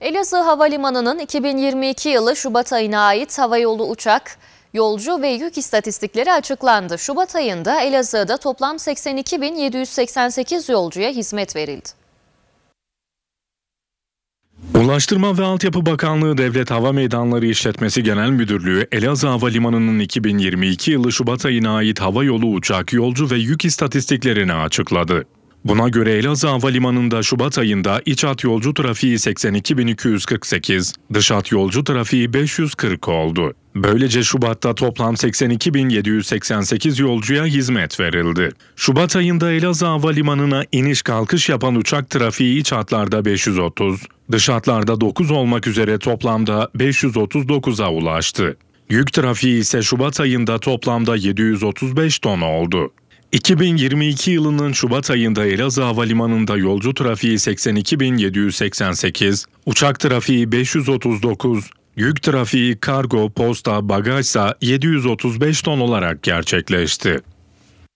Elazığ Havalimanı'nın 2022 yılı Şubat ayına ait havayolu uçak, yolcu ve yük istatistikleri açıklandı. Şubat ayında Elazığ'da toplam 82.788 yolcuya hizmet verildi. Ulaştırma ve Altyapı Bakanlığı Devlet Hava Meydanları İşletmesi Genel Müdürlüğü Elazığ Havalimanı'nın 2022 yılı Şubat ayına ait hava yolu uçak, yolcu ve yük istatistiklerini açıkladı. Buna göre Elazığ Havalimanı'nda Şubat ayında iç hat yolcu trafiği 82.248, dış hat yolcu trafiği 540 oldu. Böylece Şubat'ta toplam 82.788 yolcuya hizmet verildi. Şubat ayında Elazığ Havalimanı'na iniş kalkış yapan uçak trafiği iç hatlarda 530, dış hatlarda 9 olmak üzere toplamda 539'a ulaştı. Yük trafiği ise Şubat ayında toplamda 735 ton oldu. 2022 yılının Şubat ayında Elazığ Havalimanı'nda yolcu trafiği 82.788, uçak trafiği 539, yük trafiği kargo, posta, bagajsa 735 ton olarak gerçekleşti.